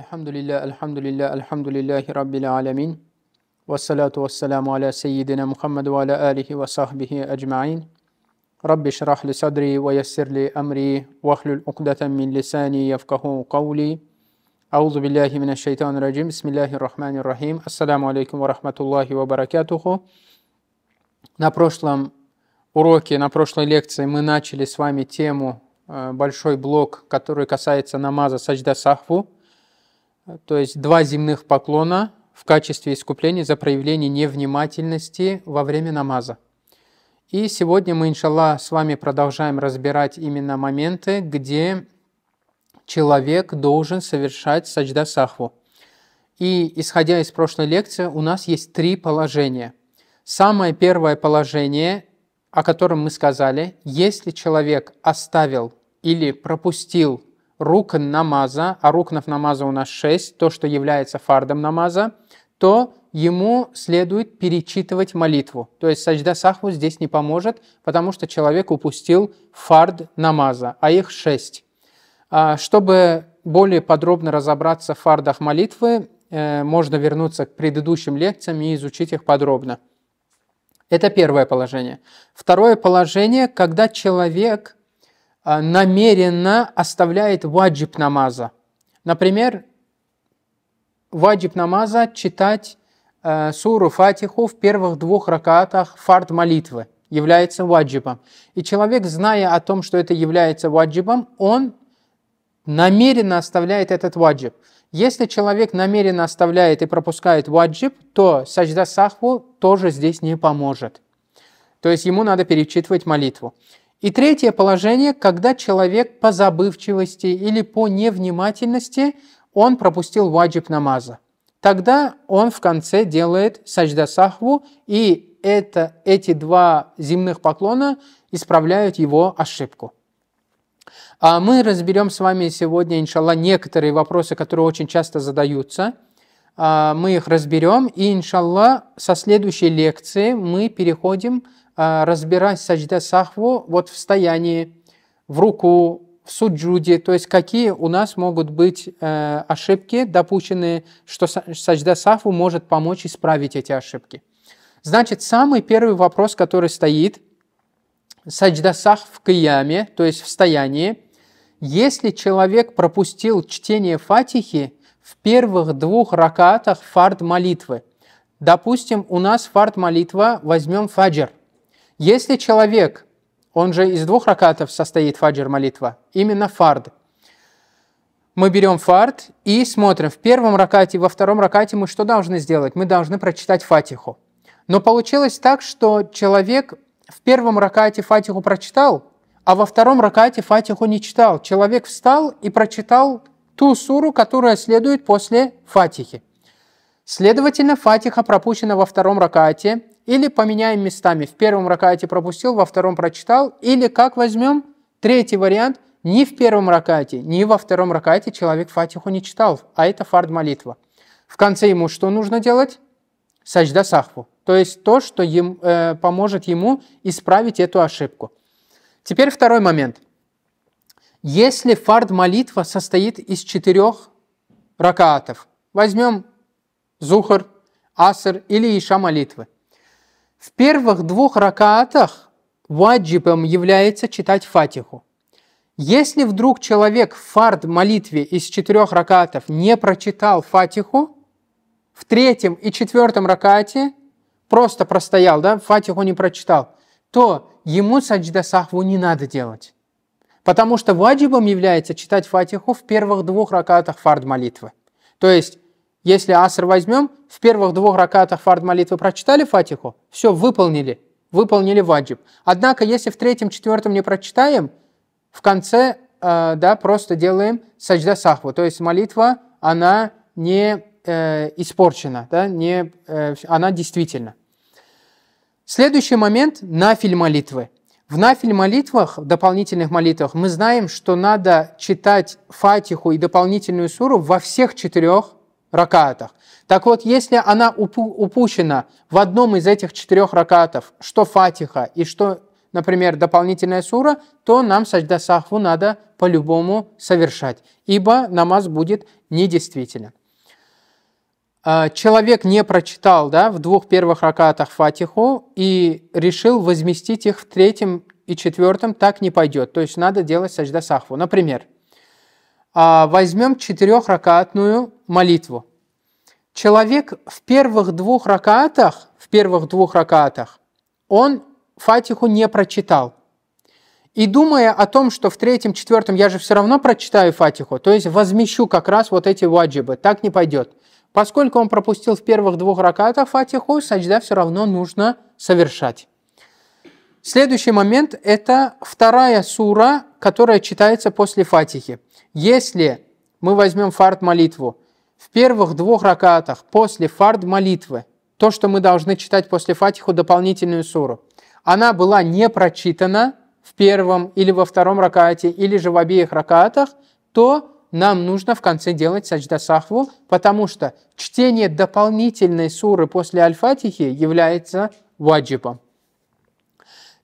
الحمد لله الحمد لله الحمد لله رب العالمين والصلاة والسلام على سيدنا محمد وعلى آله وصحبه أجمعين رب اشرح لي صدري ويسر لي أمري واحلل عقدة من لساني يفقه قولي أعوذ بالله من الشيطان الرجيم بسم الله الرحمن الرحيم السلام عليكم ورحمة الله وبركاته На прошлом уроке, на прошлой лекции мы начали с вами тему, э, большой блок, который касается намаза сажда сахву – то есть два земных поклона в качестве искупления за проявление невнимательности во время намаза. И сегодня мы, иншаллах, с вами продолжаем разбирать именно моменты, где человек должен совершать саджда сахву. И исходя из прошлой лекции, у нас есть три положения. Самое первое положение, о котором мы сказали, если человек оставил или пропустил рукн намаза, а рукнов намаза у нас шесть, то, что является фардом намаза, то ему следует перечитывать молитву. То есть сажда сахву здесь не поможет, потому что человек упустил фард намаза, а их шесть. А, чтобы более подробно разобраться в фардах молитвы, э, можно вернуться к предыдущим лекциям и изучить их подробно. Это первое положение. Второе положение, когда человек Э, намеренно оставляет ваджиб намаза. Например, ваджиб намаза читать э, суру фатиху в первых двух ракатах фарт молитвы является ваджибом. И человек, зная о том, что это является ваджибом, он намеренно оставляет этот ваджиб. Если человек намеренно оставляет и пропускает ваджиб, то сажда сахву тоже здесь не поможет. То есть ему надо перечитывать молитву. И третье положение, когда человек по забывчивости или по невнимательности он пропустил ваджиб намаза. Тогда он в конце делает сажда сахву, и это, эти два земных поклона исправляют его ошибку. А мы разберем с вами сегодня, иншалла, некоторые вопросы, которые очень часто задаются. А, мы их разберем, и, иншалла, со следующей лекции мы переходим к а, разбирать саджда сахву вот в стоянии, в руку, в суджуде, то есть какие у нас могут быть э, ошибки допущенные, что саджда сахву может помочь исправить эти ошибки. Значит, самый первый вопрос, который стоит, саджда сахв в кияме, то есть в стоянии, если человек пропустил чтение фатихи в первых двух ракатах фард молитвы, допустим, у нас фард молитва, возьмем фаджр – если человек, он же из двух ракатов состоит фаджр молитва, именно фард. Мы берем фард и смотрим, в первом ракате, во втором ракате мы что должны сделать? Мы должны прочитать фатиху. Но получилось так, что человек в первом ракате фатиху прочитал, а во втором ракате фатиху не читал. Человек встал и прочитал ту суру, которая следует после фатихи. Следовательно, фатиха пропущена во втором ракате, или поменяем местами. В первом ракате пропустил, во втором прочитал. Или как возьмем? Третий вариант. Ни в первом ракате, ни во втором ракате человек фатиху не читал, а это фард молитва. В конце ему что нужно делать? Сажда сахву. То есть то, что им, э, поможет ему исправить эту ошибку. Теперь второй момент. Если фард молитва состоит из четырех ракаатов, возьмем зухар, аср или иша молитвы, в первых двух ракаатах ваджибом является читать фатиху. Если вдруг человек в фард молитве из четырех ракатов не прочитал фатиху, в третьем и четвертом ракате просто простоял, да, фатиху не прочитал, то ему саджда сахву не надо делать. Потому что ваджибом является читать фатиху в первых двух ракатах фард молитвы. То есть если аср возьмем, в первых двух ракатах фард молитвы прочитали фатиху, все, выполнили, выполнили ваджиб. Однако, если в третьем, четвертом не прочитаем, в конце э, да, просто делаем саджда сахву, то есть молитва, она не э, испорчена, да, не, э, она действительно. Следующий момент – нафиль молитвы. В нафиль молитвах, в дополнительных молитвах, мы знаем, что надо читать фатиху и дополнительную суру во всех четырех ракатах. Так вот, если она упущена в одном из этих четырех ракатов, что фатиха и что, например, дополнительная сура, то нам сажда сахву надо по-любому совершать, ибо намаз будет недействителен. А, человек не прочитал да, в двух первых ракатах фатиху и решил возместить их в третьем и четвертом, так не пойдет. То есть надо делать сажда сахву. Например, а возьмем четырехракатную молитву. Человек в первых двух ракатах, в первых двух ракатах, он Фатиху не прочитал. И думая о том, что в третьем, четвертом я же все равно прочитаю Фатиху, то есть возмещу как раз вот эти ваджибы, так не пойдет. Поскольку он пропустил в первых двух ракатах Фатиху, саджда все равно нужно совершать. Следующий момент – это вторая сура которая читается после фатихи. Если мы возьмем фард-молитву, в первых двух ракатах после фард-молитвы, то, что мы должны читать после фатиху, дополнительную суру, она была не прочитана в первом или во втором ракате, или же в обеих ракатах, то нам нужно в конце делать саджда сахву, потому что чтение дополнительной суры после альфатихи является ваджибом.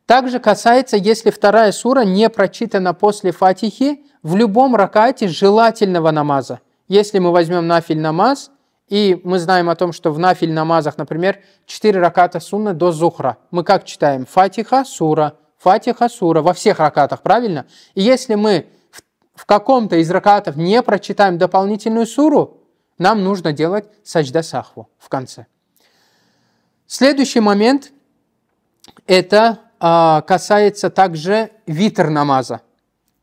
Также касается, если вторая сура не прочитана после фатихи, в любом ракате желательного намаза. Если мы возьмем нафиль намаз, и мы знаем о том, что в нафиль намазах, например, 4 раката сунна до зухра. Мы как читаем? Фатиха, сура, фатиха, сура. Во всех ракатах, правильно? И если мы в каком-то из ракатов не прочитаем дополнительную суру, нам нужно делать сажда сахву в конце. Следующий момент – это а, касается также витр намаза.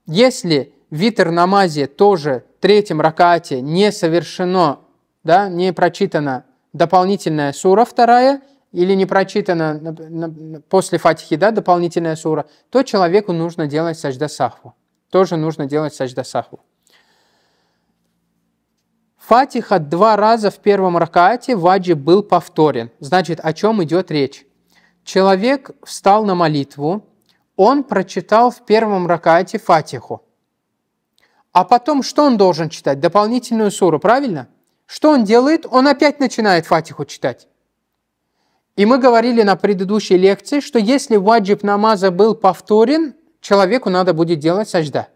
Если в витр намазе тоже в третьем ракате не совершено, да, не прочитана дополнительная сура вторая или не прочитана после фатихи да, дополнительная сура, то человеку нужно делать сажда сахву. Тоже нужно делать сажда сахву. Фатиха два раза в первом ракате ваджи был повторен. Значит, о чем идет речь? человек встал на молитву, он прочитал в первом ракате Фатиху. А потом что он должен читать? Дополнительную суру, правильно? Что он делает? Он опять начинает Фатиху читать. И мы говорили на предыдущей лекции, что если ваджиб намаза был повторен, человеку надо будет делать сажда.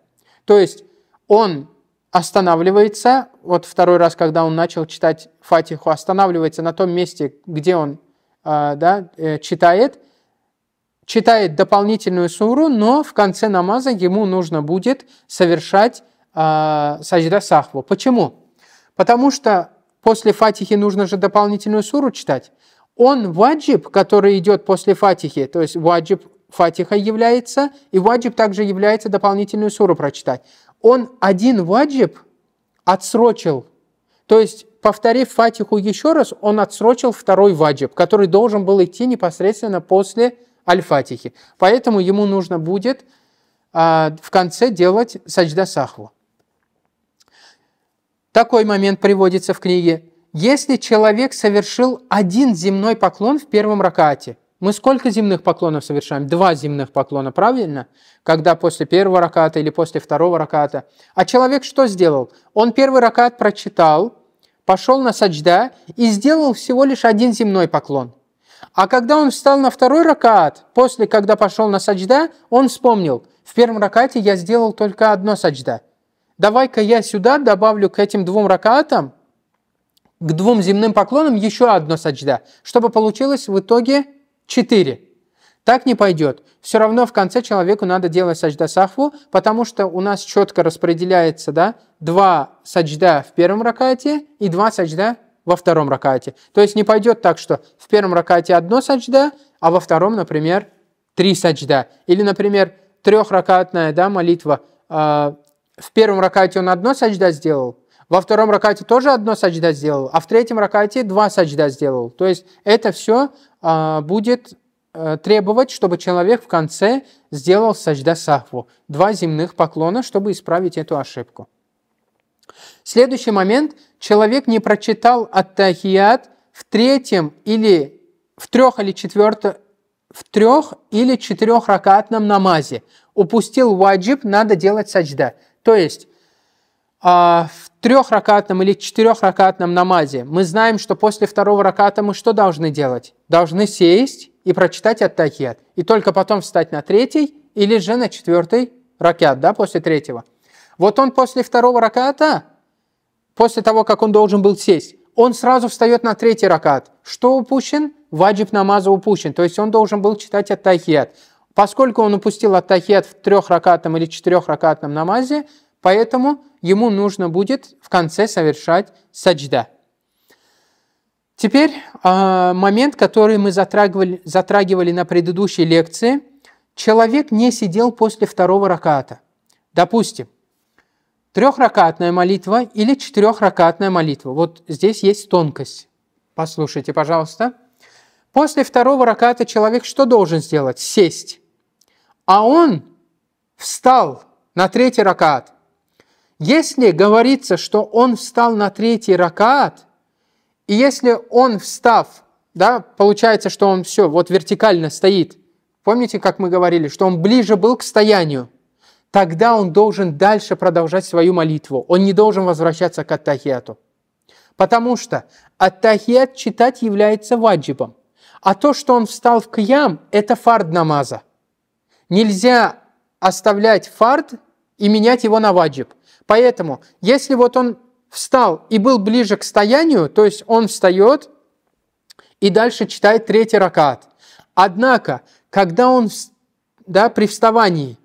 То есть он останавливается, вот второй раз, когда он начал читать Фатиху, останавливается на том месте, где он а, да, э, читает, читает дополнительную суру, но в конце намаза ему нужно будет совершать а, саджда сахву. Почему? Потому что после фатихи нужно же дополнительную суру читать. Он ваджиб, который идет после фатихи, то есть ваджиб фатиха является, и ваджиб также является дополнительную суру прочитать. Он один ваджиб отсрочил. То есть повторив Фатиху еще раз, он отсрочил второй ваджиб, который должен был идти непосредственно после Аль-Фатихи. Поэтому ему нужно будет а, в конце делать саджда сахву. Такой момент приводится в книге. Если человек совершил один земной поклон в первом ракате, мы сколько земных поклонов совершаем? Два земных поклона, правильно? Когда после первого раката или после второго раката. А человек что сделал? Он первый ракат прочитал – пошел на саджда и сделал всего лишь один земной поклон. А когда он встал на второй ракат, после, когда пошел на саджда, он вспомнил, в первом ракате я сделал только одно саджда. Давай-ка я сюда добавлю к этим двум ракатам, к двум земным поклонам еще одно саджда, чтобы получилось в итоге четыре. Так не пойдет. Все равно в конце человеку надо делать саджда сахву, потому что у нас четко распределяется да, два саджда в первом ракате и два саджда во втором ракате. То есть не пойдет так, что в первом ракате одно саджда, а во втором, например, три саджда. Или, например, трехракатная да, молитва. А, в первом ракате он одно саджда сделал, во втором ракате тоже одно саджда сделал, а в третьем ракате два саджда сделал. То есть это все а, будет Э, требовать, чтобы человек в конце сделал сажда сахву, два земных поклона, чтобы исправить эту ошибку. Следующий момент. Человек не прочитал ат в третьем или в трех или четвертом в трех или четырех ракатном намазе. Упустил ваджиб, надо делать саджда. То есть а, в трех ракатном или четырех ракатном намазе мы знаем, что после второго раката мы что должны делать? Должны сесть, и прочитать аттахият. И только потом встать на третий или же на четвертый ракат, да, после третьего. Вот он после второго раката, после того, как он должен был сесть, он сразу встает на третий ракат. Что упущен? Ваджиб намаза упущен. То есть он должен был читать аттахият. Поскольку он упустил аттахият в трехракатном или четырехракатном намазе, поэтому ему нужно будет в конце совершать саджда. Теперь э, момент, который мы затрагивали, затрагивали на предыдущей лекции. Человек не сидел после второго раката. Допустим, трехракатная молитва или четырехракатная молитва. Вот здесь есть тонкость. Послушайте, пожалуйста. После второго раката человек что должен сделать? Сесть. А он встал на третий ракат. Если говорится, что он встал на третий ракат – и если он, встав, да, получается, что он все, вот вертикально стоит, помните, как мы говорили, что он ближе был к стоянию, тогда он должен дальше продолжать свою молитву. Он не должен возвращаться к аттахиату. Потому что аттахиат читать является ваджибом. А то, что он встал в киям, это фард намаза. Нельзя оставлять фард и менять его на ваджиб. Поэтому, если вот он встал и был ближе к стоянию, то есть он встает и дальше читает третий ракат. Однако, когда он да, при вставании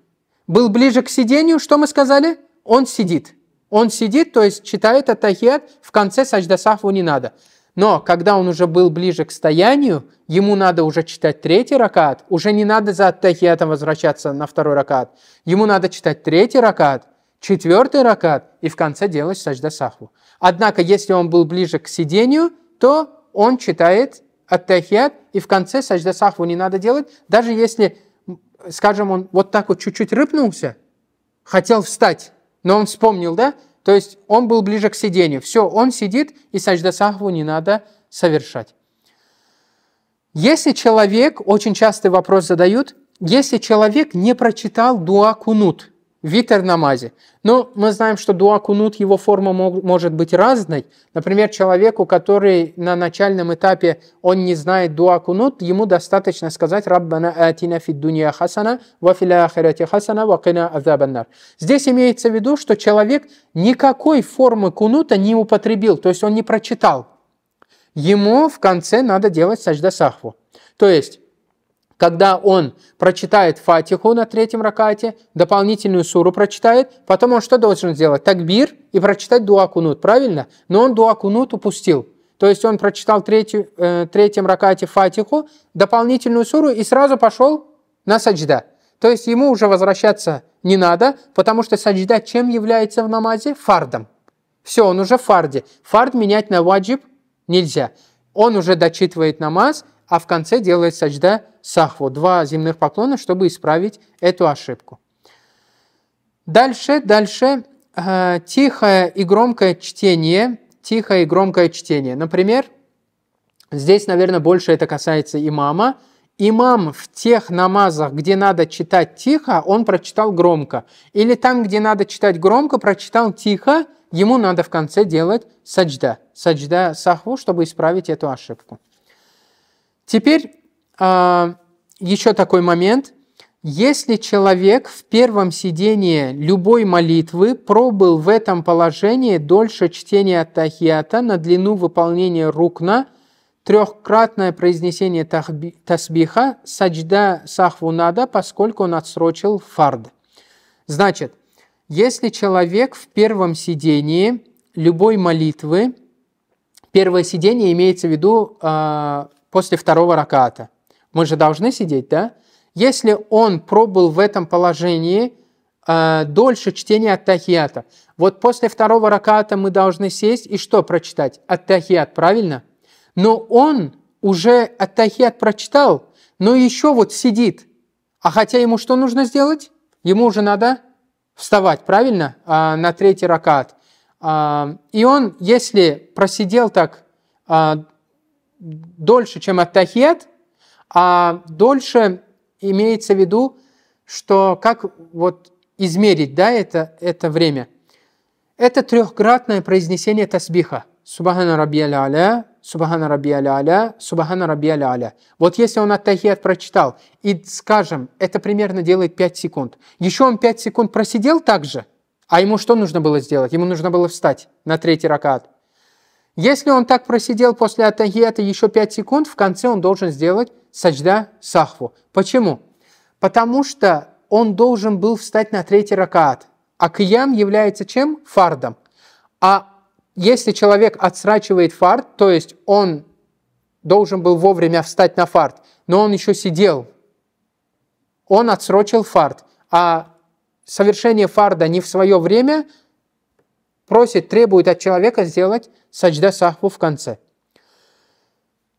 был ближе к сидению, что мы сказали? Он сидит. Он сидит, то есть читает атахият, в конце садждасафу не надо. Но когда он уже был ближе к стоянию, ему надо уже читать третий ракат, уже не надо за аттахиятом возвращаться на второй ракат, ему надо читать третий ракат, четвертый ракат и в конце делать сажда сахву. Однако, если он был ближе к сидению, то он читает аттахиат и в конце сажда сахву не надо делать, даже если, скажем, он вот так вот чуть-чуть рыпнулся, хотел встать, но он вспомнил, да? То есть он был ближе к сидению. Все, он сидит, и сажда сахву не надо совершать. Если человек, очень частый вопрос задают, если человек не прочитал дуа кунут – Витер намазе. Но мы знаем, что дуа кунут, его форма может быть разной. Например, человеку, который на начальном этапе, он не знает дуа кунут, ему достаточно сказать «Раббана атина фид дунья хасана, ва ахирати хасана, ва кина азабаннар». Здесь имеется в виду, что человек никакой формы кунута не употребил, то есть он не прочитал. Ему в конце надо делать сажда сахву. То есть когда он прочитает фатиху на третьем ракате, дополнительную суру прочитает, потом он что должен сделать? Такбир и прочитать дуакунут, правильно? Но он дуакунут упустил. То есть он прочитал третью, э, третьем ракате фатиху, дополнительную суру и сразу пошел на саджда. То есть ему уже возвращаться не надо, потому что саджда чем является в намазе? Фардом. Все, он уже в фарде. Фард менять на ваджиб нельзя. Он уже дочитывает намаз – а в конце делает саджда сахву, два земных поклона, чтобы исправить эту ошибку. Дальше, дальше, э, тихое и громкое чтение, тихое и громкое чтение. Например, здесь, наверное, больше это касается имама. Имам в тех намазах, где надо читать тихо, он прочитал громко. Или там, где надо читать громко, прочитал тихо, ему надо в конце делать саджда, саджда сахву, чтобы исправить эту ошибку. Теперь а, еще такой момент. Если человек в первом сидении любой молитвы пробыл в этом положении дольше чтения тахията на длину выполнения рукна, трехкратное произнесение тасбиха, саджда сахву надо, поскольку он отсрочил фард. Значит, если человек в первом сидении любой молитвы, первое сидение имеется в виду а, после второго раката. Мы же должны сидеть, да? Если он пробыл в этом положении э, дольше чтения аттахията, вот после второго раката мы должны сесть и что прочитать? Аттахият, правильно? Но он уже аттахият прочитал, но еще вот сидит. А хотя ему что нужно сделать? Ему уже надо вставать, правильно, а, на третий ракат. А, и он, если просидел так а, дольше, чем аттахет, а дольше имеется в виду, что как вот измерить да, это, это время. Это трехкратное произнесение тасбиха. Субхана раби аля, субхана раби аля, субхана раби аля. Вот если он аттахет прочитал, и, скажем, это примерно делает 5 секунд. Еще он 5 секунд просидел так же, а ему что нужно было сделать? Ему нужно было встать на третий ракат. Если он так просидел после атагията еще 5 секунд, в конце он должен сделать саджда сахву. Почему? Потому что он должен был встать на третий ракаат. А киям является чем? Фардом. А если человек отсрачивает фард, то есть он должен был вовремя встать на фард, но он еще сидел, он отсрочил фард. А совершение фарда не в свое время – просит, требует от человека сделать саджда сахву в конце.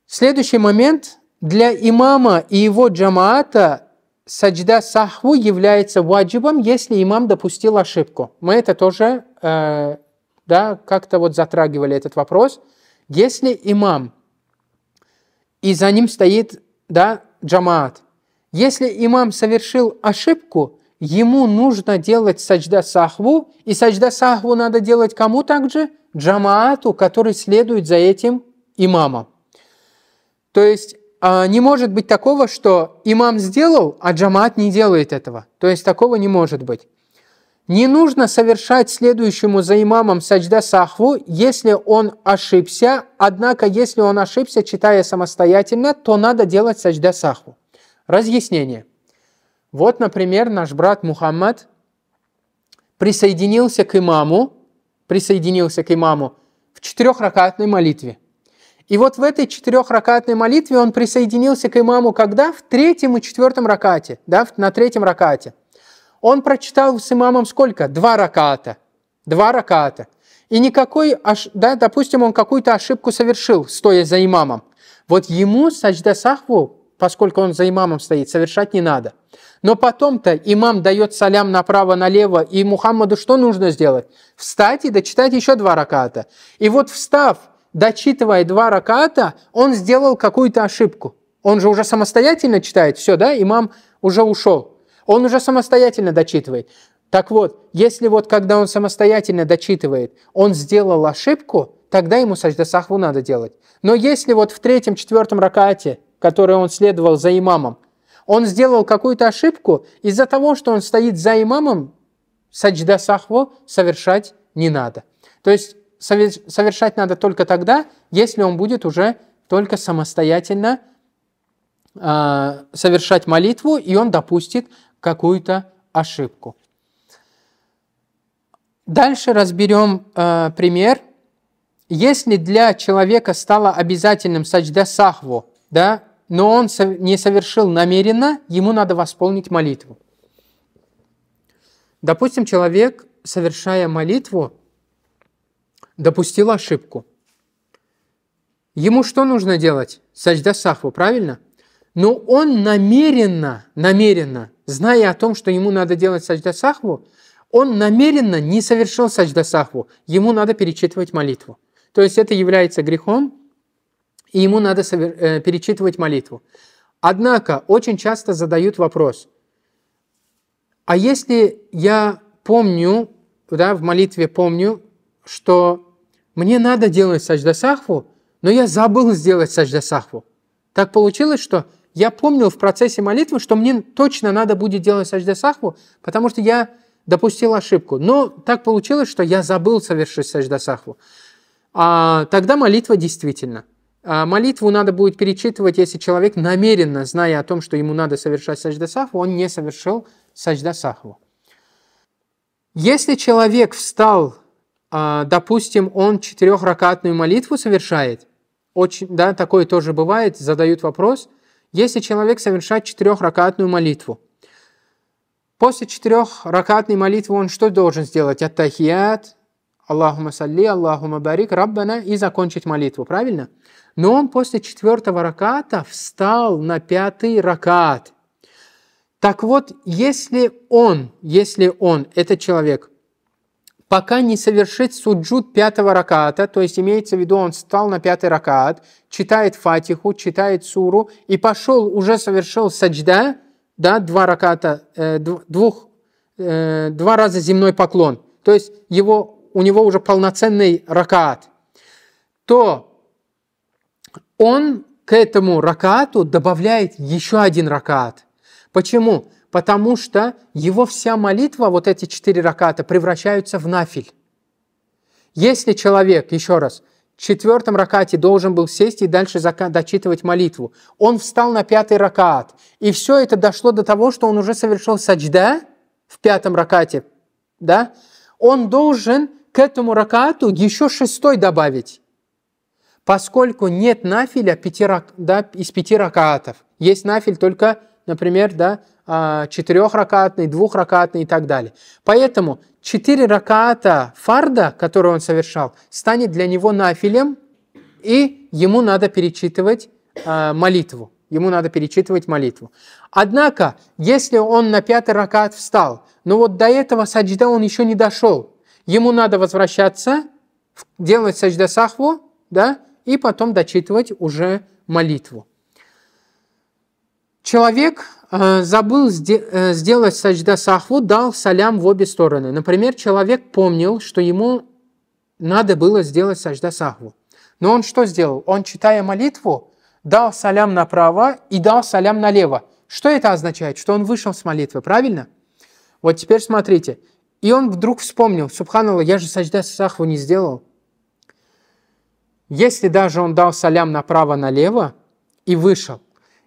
Следующий момент. Для имама и его джамаата саджда сахву является ваджибом, если имам допустил ошибку. Мы это тоже э, да, как-то вот затрагивали этот вопрос. Если имам и за ним стоит да, джамаат, если имам совершил ошибку, ему нужно делать саджда сахву, и саджда сахву надо делать кому также? Джамаату, который следует за этим имамом. То есть а, не может быть такого, что имам сделал, а джамаат не делает этого. То есть такого не может быть. Не нужно совершать следующему за имамом саджда сахву, если он ошибся, однако если он ошибся, читая самостоятельно, то надо делать саджда сахву. Разъяснение – вот, например, наш брат Мухаммад присоединился к имаму, присоединился к имаму в четырехракатной молитве. И вот в этой четырехракатной молитве он присоединился к имаму когда? В третьем и четвертом ракате, да, на третьем ракате. Он прочитал с имамом сколько? Два раката. Два раката. И никакой, да, допустим, он какую-то ошибку совершил, стоя за имамом. Вот ему сажда сахву поскольку он за имамом стоит, совершать не надо. Но потом-то имам дает салям направо-налево, и Мухаммаду что нужно сделать? Встать и дочитать еще два раката. И вот встав, дочитывая два раката, он сделал какую-то ошибку. Он же уже самостоятельно читает все, да? Имам уже ушел. Он уже самостоятельно дочитывает. Так вот, если вот когда он самостоятельно дочитывает, он сделал ошибку, тогда ему сажда сахву надо делать. Но если вот в третьем, четвертом ракате которой он следовал за имамом, он сделал какую-то ошибку, из-за того, что он стоит за имамом, саджда сахво совершать не надо. То есть совершать надо только тогда, если он будет уже только самостоятельно э, совершать молитву, и он допустит какую-то ошибку. Дальше разберем э, пример. Если для человека стало обязательным саджда сахву, да, но он не совершил намеренно, ему надо восполнить молитву. Допустим, человек, совершая молитву, допустил ошибку. Ему что нужно делать? Сажда сахву, правильно? Но он намеренно, намеренно, зная о том, что ему надо делать сажда сахву, он намеренно не совершил сажда сахву. Ему надо перечитывать молитву. То есть это является грехом, и ему надо э, перечитывать молитву. Однако очень часто задают вопрос, а если я помню, да, в молитве помню, что мне надо делать сахву, но я забыл сделать сахву, Так получилось, что я помнил в процессе молитвы, что мне точно надо будет делать сахву, потому что я допустил ошибку. Но так получилось, что я забыл совершить сахву. А тогда молитва действительно – а, молитву надо будет перечитывать, если человек намеренно, зная о том, что ему надо совершать сажда сахву, он не совершил сажда сахву. Если человек встал, а, допустим, он четырехракатную молитву совершает, очень, да, такое тоже бывает, задают вопрос, если человек совершает четырехракатную молитву, после четырехракатной молитвы он что должен сделать? Аттахият, Аллахума салли, Аллахума барик, Раббана и закончить молитву, правильно? Правильно. Но он после четвертого раката встал на пятый ракат. Так вот, если он, если он, этот человек, пока не совершит суджуд пятого раката, то есть имеется в виду, он встал на пятый ракат, читает фатиху, читает суру и пошел, уже совершил саджда, да, два раката, э, двух, э, два раза земной поклон, то есть его, у него уже полноценный ракат, то он к этому ракату добавляет еще один ракат. Почему? Потому что его вся молитва, вот эти четыре раката, превращаются в нафиль. Если человек, еще раз, в четвертом ракате должен был сесть и дальше дочитывать молитву, он встал на пятый ракат, и все это дошло до того, что он уже совершил саджда в пятом ракате, да, он должен к этому ракату еще шестой добавить поскольку нет нафиля пяти, да, из пяти ракатов. Есть нафиль только, например, да, а, четырехракатный, двухракатный и так далее. Поэтому четыре раката фарда, которые он совершал, станет для него нафилем, и ему надо перечитывать а, молитву. Ему надо перечитывать молитву. Однако, если он на пятый ракат встал, но ну вот до этого саджда он еще не дошел, ему надо возвращаться, делать саджда сахву, да, и потом дочитывать уже молитву. Человек э, забыл э, сделать саджда сахву, дал салям в обе стороны. Например, человек помнил, что ему надо было сделать саджда сахву. Но он что сделал? Он, читая молитву, дал салям направо и дал салям налево. Что это означает? Что он вышел с молитвы, правильно? Вот теперь смотрите. И он вдруг вспомнил, субханаллах, я же саджда сахву не сделал. Если даже он дал салям направо-налево и вышел,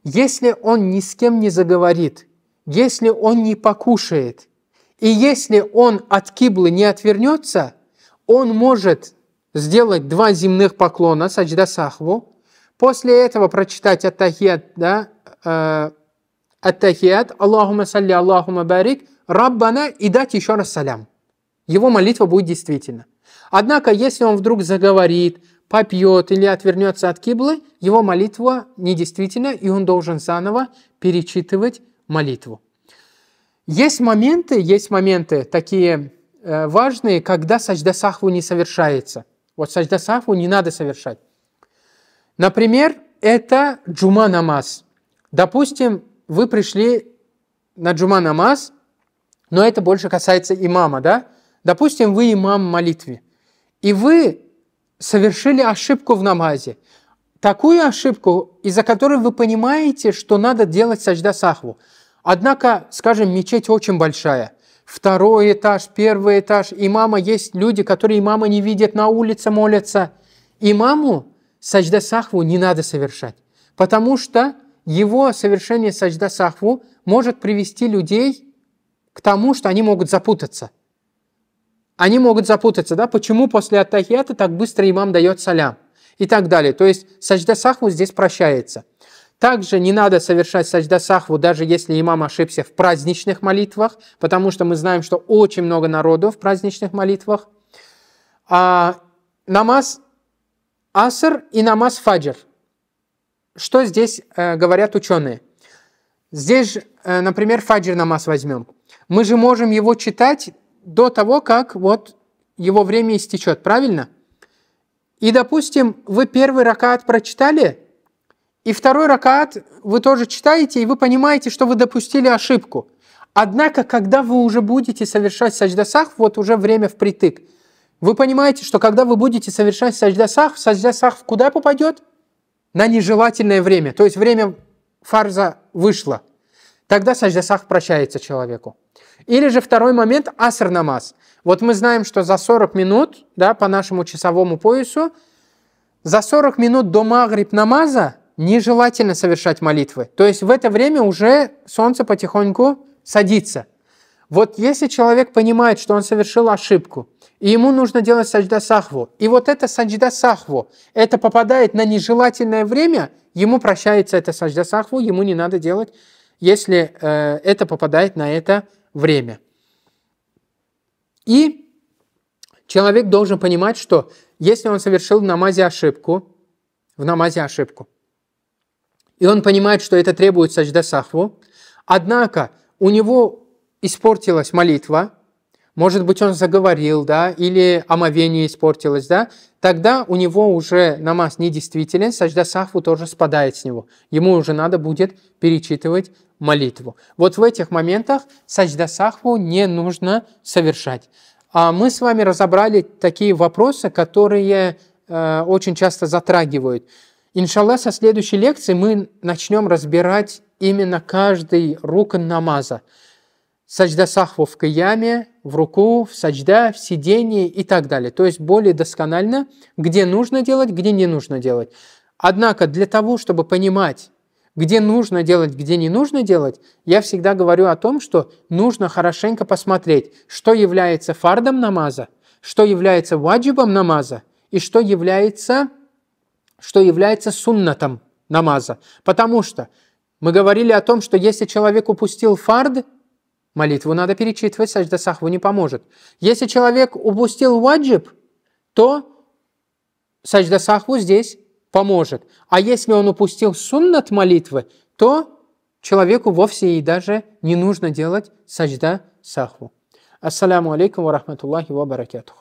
если он ни с кем не заговорит, если он не покушает, и если он от киблы не отвернется, он может сделать два земных поклона, саджда сахву, после этого прочитать аттахият, да, э, аттахият, Аллахума салли, Аллахума барик, Раббана и дать еще раз салям. Его молитва будет действительно. Однако, если он вдруг заговорит, попьет или отвернется от киблы, его молитва недействительна, и он должен заново перечитывать молитву. Есть моменты, есть моменты такие э, важные, когда сажда сахву не совершается. Вот сажда сахву не надо совершать. Например, это джума намаз. Допустим, вы пришли на джума намаз, но это больше касается имама, да? Допустим, вы имам молитве, и вы совершили ошибку в намазе. Такую ошибку, из-за которой вы понимаете, что надо делать сажда сахву. Однако, скажем, мечеть очень большая. Второй этаж, первый этаж. Имама есть люди, которые имама не видят, на улице молятся. Имаму сажда сахву не надо совершать, потому что его совершение сажда сахву может привести людей к тому, что они могут запутаться – они могут запутаться, да, почему после аттахията так быстро имам дает салям и так далее. То есть сажда сахву здесь прощается. Также не надо совершать сажда сахву, даже если имам ошибся в праздничных молитвах, потому что мы знаем, что очень много народу в праздничных молитвах. А, намаз аср и намаз фаджр. Что здесь э, говорят ученые? Здесь, э, например, фаджр намаз возьмем. Мы же можем его читать до того, как вот его время истечет, правильно? И, допустим, вы первый ракат прочитали, и второй ракат вы тоже читаете, и вы понимаете, что вы допустили ошибку. Однако, когда вы уже будете совершать садждасах, вот уже время впритык, вы понимаете, что когда вы будете совершать садждасах, садждасах куда попадет? На нежелательное время, то есть время фарза вышло. Тогда садждасах прощается человеку. Или же второй момент – аср намаз. Вот мы знаем, что за 40 минут да, по нашему часовому поясу, за 40 минут до магриб намаза нежелательно совершать молитвы. То есть в это время уже солнце потихоньку садится. Вот если человек понимает, что он совершил ошибку, и ему нужно делать саджда сахву, и вот это саджда сахву, это попадает на нежелательное время, ему прощается это саджда сахву, ему не надо делать, если э, это попадает на это время. И человек должен понимать, что если он совершил в намазе ошибку, в намазе ошибку, и он понимает, что это требует саджда сахву, однако у него испортилась молитва, может быть, он заговорил, да, или омовение испортилось, да, тогда у него уже намаз недействителен, сажда сахву тоже спадает с него. Ему уже надо будет перечитывать молитву. Вот в этих моментах сажда сахву не нужно совершать. А мы с вами разобрали такие вопросы, которые э, очень часто затрагивают. Иншалла, со следующей лекции мы начнем разбирать именно каждый рукан намаза сажда сахву в кияме, в руку, в сажда, в сидении и так далее. То есть более досконально, где нужно делать, где не нужно делать. Однако для того, чтобы понимать, где нужно делать, где не нужно делать, я всегда говорю о том, что нужно хорошенько посмотреть, что является фардом намаза, что является ваджибом намаза и что является, что является суннатом намаза. Потому что мы говорили о том, что если человек упустил фард, Молитву надо перечитывать, сажда сахву не поможет. Если человек упустил ваджиб, то сажда сахву здесь поможет. А если он упустил суннат молитвы, то человеку вовсе и даже не нужно делать сажда сахву. Ассаламу алейкум ва рахматуллахи ва баракатух.